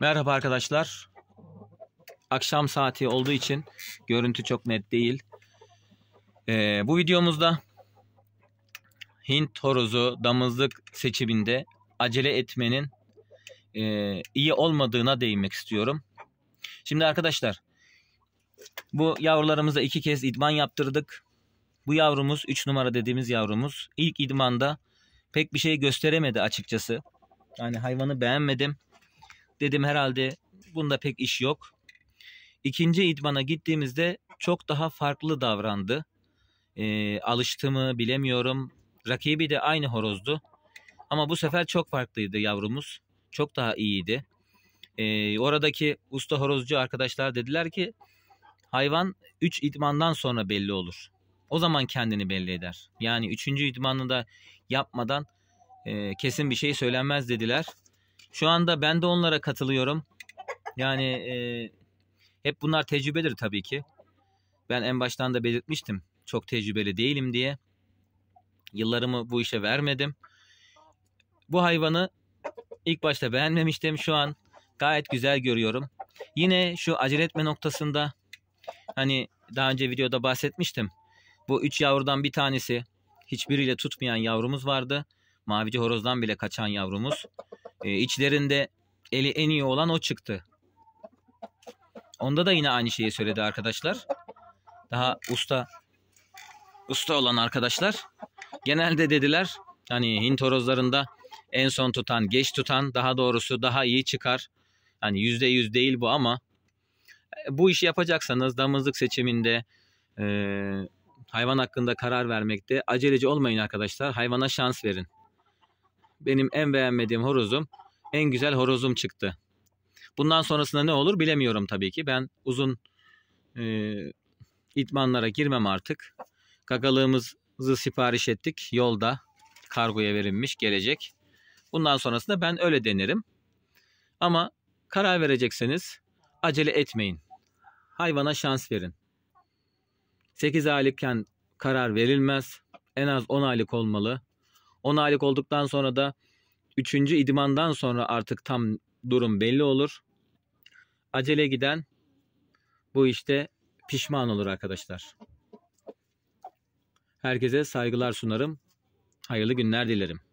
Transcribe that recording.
Merhaba arkadaşlar. Akşam saati olduğu için görüntü çok net değil. Ee, bu videomuzda Hint horozu damızlık seçiminde acele etmenin e, iyi olmadığına değinmek istiyorum. Şimdi arkadaşlar bu yavrularımıza iki kez idman yaptırdık. Bu yavrumuz 3 numara dediğimiz yavrumuz ilk idmanda pek bir şey gösteremedi açıkçası. Yani hayvanı beğenmedim. Dedim herhalde bunda pek iş yok. İkinci idmana gittiğimizde çok daha farklı davrandı. E, ee, alıştı mı bilemiyorum. Rakibi de aynı horozdu. Ama bu sefer çok farklıydı yavrumuz. Çok daha iyiydi. E, oradaki usta horozcu arkadaşlar dediler ki hayvan 3 idmandan sonra belli olur. O zaman kendini belli eder. Yani 3. idmanını da yapmadan e, kesin bir şey söylenmez dediler. Şu anda ben de onlara katılıyorum. Yani e, hep bunlar tecrübedir tabii ki. Ben en baştan da belirtmiştim. Çok tecrübeli değilim diye. Yıllarımı bu işe vermedim. Bu hayvanı ilk başta beğenmemiştim. Şu an gayet güzel görüyorum. Yine şu acele etme noktasında hani daha önce videoda bahsetmiştim. Bu üç yavrudan bir tanesi hiçbiriyle tutmayan yavrumuz vardı. Mavici horozdan bile kaçan yavrumuz e, içlerinde eli en iyi olan o çıktı. Onda da yine aynı şeyi söyledi arkadaşlar. Daha usta usta olan arkadaşlar genelde dediler hani Hint horozlarında en son tutan, geç tutan daha doğrusu daha iyi çıkar. Hani yüzde yüz değil bu ama e, bu işi yapacaksanız damızlık seçiminde e, hayvan hakkında karar vermekte aceleci olmayın arkadaşlar. Hayvana şans verin benim en beğenmediğim horozum, en güzel horozum çıktı. Bundan sonrasında ne olur bilemiyorum tabii ki. Ben uzun e, idmanlara girmem artık. Gagalığımızı sipariş ettik. Yolda kargoya verilmiş gelecek. Bundan sonrasında ben öyle denerim. Ama karar verecekseniz acele etmeyin. Hayvana şans verin. 8 aylıkken karar verilmez. En az 10 aylık olmalı. 10 aylık olduktan sonra da 3. idmandan sonra artık tam durum belli olur. Acele giden bu işte pişman olur arkadaşlar. Herkese saygılar sunarım. Hayırlı günler dilerim.